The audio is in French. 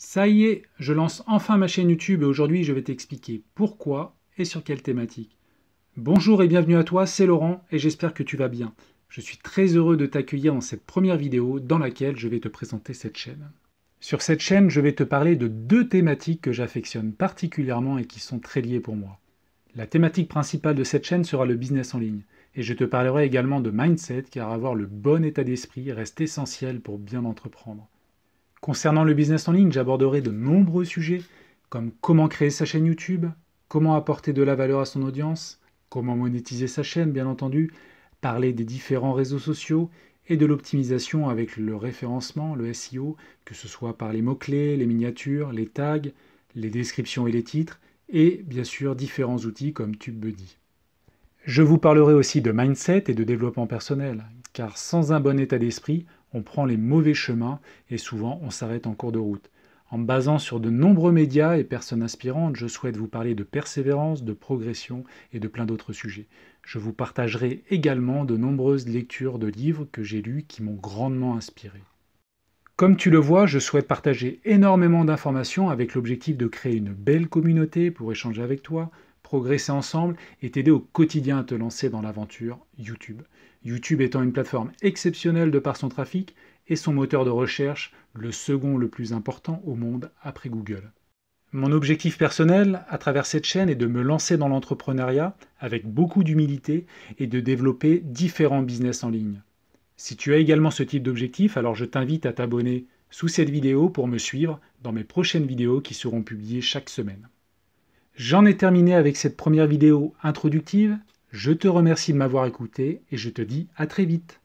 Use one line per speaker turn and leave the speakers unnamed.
Ça y est, je lance enfin ma chaîne YouTube et aujourd'hui je vais t'expliquer pourquoi et sur quelle thématique. Bonjour et bienvenue à toi, c'est Laurent et j'espère que tu vas bien. Je suis très heureux de t'accueillir dans cette première vidéo dans laquelle je vais te présenter cette chaîne. Sur cette chaîne, je vais te parler de deux thématiques que j'affectionne particulièrement et qui sont très liées pour moi. La thématique principale de cette chaîne sera le business en ligne et je te parlerai également de mindset car avoir le bon état d'esprit reste essentiel pour bien entreprendre. Concernant le business en ligne, j'aborderai de nombreux sujets comme comment créer sa chaîne YouTube, comment apporter de la valeur à son audience, comment monétiser sa chaîne bien entendu, parler des différents réseaux sociaux et de l'optimisation avec le référencement, le SEO, que ce soit par les mots-clés, les miniatures, les tags, les descriptions et les titres, et bien sûr différents outils comme TubeBuddy. Je vous parlerai aussi de mindset et de développement personnel, car sans un bon état d'esprit, on prend les mauvais chemins et souvent on s'arrête en cours de route. En me basant sur de nombreux médias et personnes inspirantes, je souhaite vous parler de persévérance, de progression et de plein d'autres sujets. Je vous partagerai également de nombreuses lectures de livres que j'ai lus qui m'ont grandement inspiré. Comme tu le vois, je souhaite partager énormément d'informations avec l'objectif de créer une belle communauté pour échanger avec toi, progresser ensemble et t'aider au quotidien à te lancer dans l'aventure YouTube. YouTube étant une plateforme exceptionnelle de par son trafic et son moteur de recherche, le second le plus important au monde après Google. Mon objectif personnel à travers cette chaîne est de me lancer dans l'entrepreneuriat avec beaucoup d'humilité et de développer différents business en ligne. Si tu as également ce type d'objectif, alors je t'invite à t'abonner sous cette vidéo pour me suivre dans mes prochaines vidéos qui seront publiées chaque semaine. J'en ai terminé avec cette première vidéo introductive. Je te remercie de m'avoir écouté et je te dis à très vite.